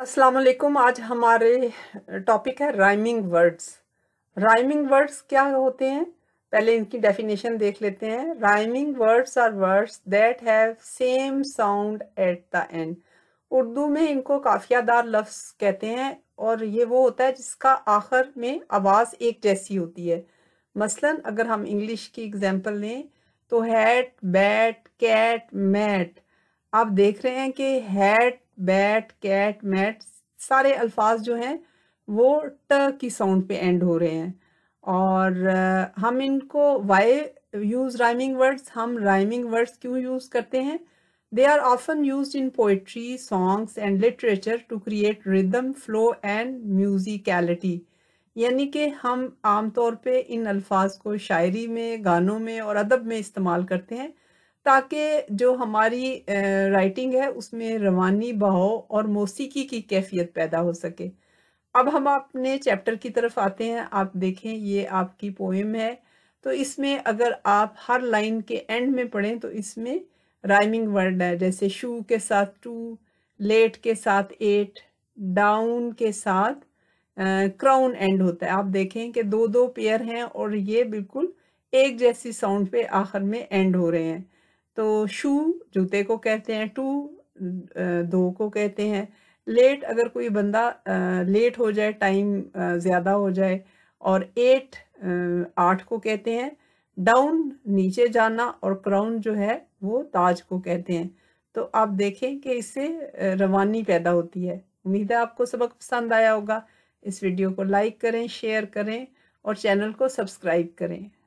अस्सलाम वालेकुम आज हमारे टॉपिक है राइमिंग वर्ड्स राइमिंग वर्ड्स क्या होते हैं पहले इनकी डेफिनेशन देख लेते हैं rhyming words are words that have same sound at the end Urdu में इनको काफियादार लफ्ज कहते हैं और ये वो होता है जिसका आखिर में आवाज़ एक जैसी होती है मसलन अगर हम इंग्लिश की एग्जाम्पल लें तो हैट बैट कैट मैट आप देख रहे हैं कि हैट बैट कैट मैट सारे अल्फाज जो हैं वो ट की साउंड पे एंड हो रहे हैं और हम इनको वाई यूज़ राइमिंग वर्ड्स हम राइमिंग वर्ड्स क्यों यूज़ करते हैं they are often use in poetry songs and literature to create rhythm flow and musicality यानी कि हम आमतौर पे इन अल्फाज को शायरी में गानों में और अदब में इस्तेमाल करते हैं ताकि जो हमारी राइटिंग है उसमें रवानी बहाव और मौसीकी की कैफियत पैदा हो सके अब हम अपने चैप्टर की तरफ आते हैं आप देखें ये आपकी पोएम है तो इसमें अगर आप हर लाइन के एंड में पढ़ें तो इसमें राइमिंग वर्ड है जैसे शू के साथ टू लेट के साथ एट डाउन के साथ क्राउन एंड होता है आप देखें कि दो दो पेयर हैं और ये बिल्कुल एक जैसी साउंड पे आखिर में एंड हो रहे हैं तो शू जूते को कहते हैं टू दो को कहते हैं लेट अगर कोई बंदा लेट हो जाए टाइम ज़्यादा हो जाए और एट आठ को कहते हैं डाउन नीचे जाना और क्राउन जो है वो ताज को कहते हैं तो आप देखें कि इससे रवानी पैदा होती है उम्मीद है आपको सबक पसंद आया होगा इस वीडियो को लाइक करें शेयर करें और चैनल को सब्सक्राइब करें